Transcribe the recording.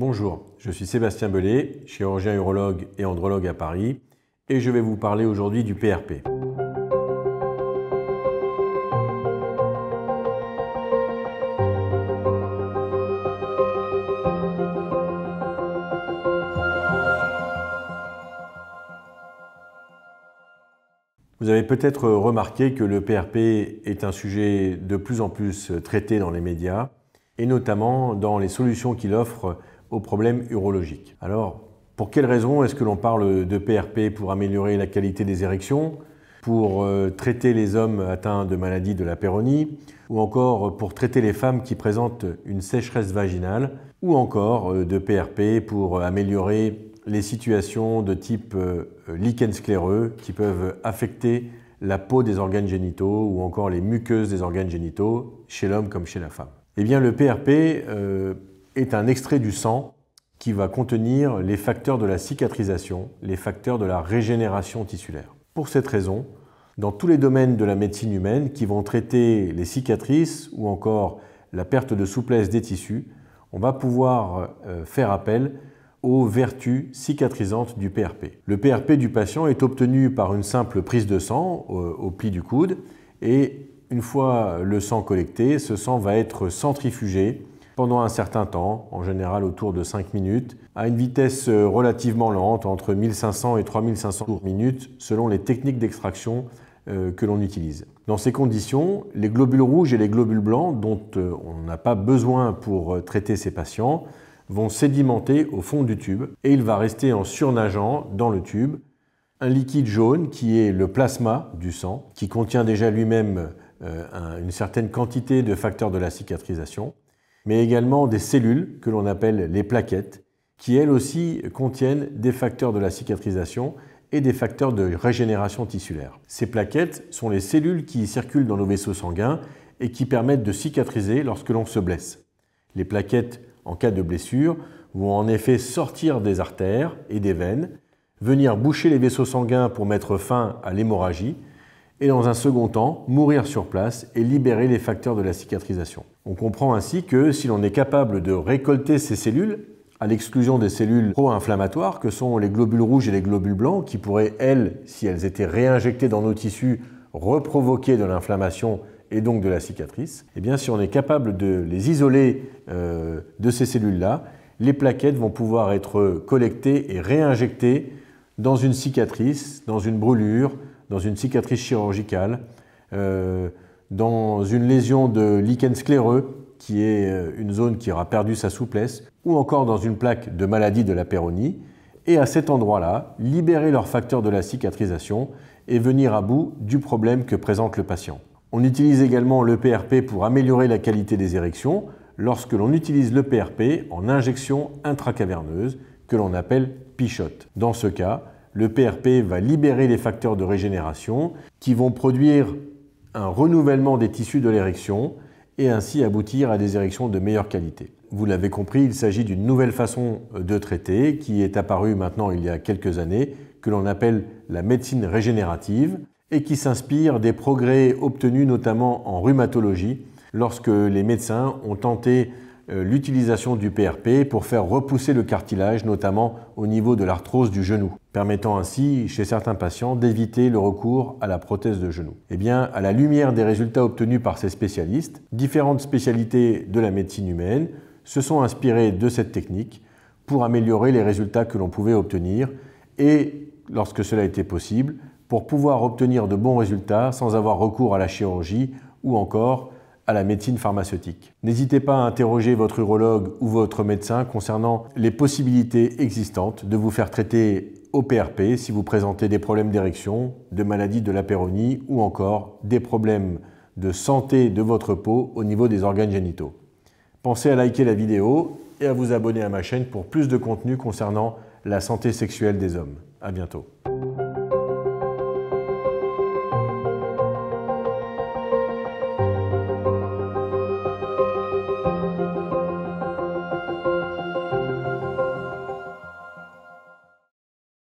Bonjour, je suis Sébastien Belay, chirurgien urologue et andrologue à Paris, et je vais vous parler aujourd'hui du PRP. Vous avez peut-être remarqué que le PRP est un sujet de plus en plus traité dans les médias, et notamment dans les solutions qu'il offre aux problèmes urologiques. Alors, pour quelles raisons est-ce que l'on parle de PRP pour améliorer la qualité des érections, pour euh, traiter les hommes atteints de maladies de la péronie, ou encore pour traiter les femmes qui présentent une sécheresse vaginale, ou encore euh, de PRP pour euh, améliorer les situations de type lichen scléreux qui peuvent affecter la peau des organes génitaux ou encore les muqueuses des organes génitaux chez l'homme comme chez la femme. Eh bien, le PRP est un extrait du sang qui va contenir les facteurs de la cicatrisation, les facteurs de la régénération tissulaire. Pour cette raison, dans tous les domaines de la médecine humaine qui vont traiter les cicatrices ou encore la perte de souplesse des tissus, on va pouvoir euh, faire appel aux vertus cicatrisantes du PRP. Le PRP du patient est obtenu par une simple prise de sang euh, au, pli du coude et une fois le sang collecté, ce sang va être centrifugé pendant un certain temps, en général autour de 5 minutes, à une vitesse euh, relativement lente, entre 1500 et 3500 tours minute, selon les techniques d'extraction euh, que l'on utilise. Dans ces conditions, les globules rouges et les globules blancs, dont euh, on n'a pas besoin pour traiter ces patients, vont sédimenter au fond du tube et il va rester en surnageant dans le tube un liquide jaune qui est le plasma du sang, qui contient déjà lui-même une certaine quantité de facteurs de la cicatrisation mais également des cellules que l'on appelle les plaquettes, qui elles aussi contiennent des facteurs de la cicatrisation et des facteurs de régénération tissulaire. Ces plaquettes sont les cellules qui circulent dans nos vaisseaux sanguins et qui permettent de cicatriser lorsque l'on se blesse. Les plaquettes, en cas de blessure, vont en effet sortir des artères et des veines, venir boucher les vaisseaux sanguins pour mettre fin à l'hémorragie, et dans un second temps, mourir sur place et libérer les facteurs de la cicatrisation. On comprend ainsi que si l'on est capable de récolter ces cellules, à l'exclusion des cellules pro-inflammatoires que sont les globules rouges et les globules blancs, qui pourraient, elles, si elles étaient réinjectées dans nos tissus, reprovoquer de l'inflammation et donc de la cicatrice, eh bien si on est capable de les isoler euh, de ces cellules-là, les plaquettes vont pouvoir être collectées et réinjectées dans une cicatrice, dans une brûlure, dans une cicatrice chirurgicale, euh, dans une lésion de lichen scléreux, qui est euh, une zone qui aura perdu sa souplesse, ou encore dans une plaque de maladie de la péronie, et à cet endroit-là, libérer leur facteur de la cicatrisation et venir à bout du problème que présente le patient. On utilise également le PRP pour améliorer la qualité des érections lorsque l'on utilise le PRP en injection intracaverneuse que l'on appelle pichotte. Dans ce cas, le PRP va libérer les facteurs de régénération qui vont produire un renouvellement des tissus de l'érection et ainsi aboutir à des érections de meilleure qualité. Vous l'avez compris, il s'agit d'une nouvelle façon euh, de traiter qui est apparue maintenant il y a quelques années, que l'on appelle la médecine régénérative et qui s'inspire des progrès obtenus notamment en rhumatologie lorsque les médecins ont tenté euh, l'utilisation du PRP pour faire repousser le cartilage, notamment au niveau de l'arthrose du genou permettant ainsi, chez certains patients, d'éviter le recours à la prothèse de genou. Eh bien, à la lumière des résultats obtenus par ces spécialistes, différentes spécialités de la médecine humaine se sont inspirées de cette technique pour améliorer les résultats que l'on pouvait obtenir et, lorsque cela était possible, pour pouvoir obtenir de bons résultats sans avoir recours à la chirurgie ou encore à la médecine pharmaceutique. N'hésitez pas à interroger votre urologue ou votre médecin concernant les possibilités existantes de vous faire traiter au PRP si vous présentez des problèmes d'érection, de maladie de l'apéronie ou encore des problèmes de santé de votre peau au niveau des organes génitaux. Pensez à liker la vidéo et à vous abonner à ma chaîne pour plus de contenu concernant la santé sexuelle des hommes. À bientôt.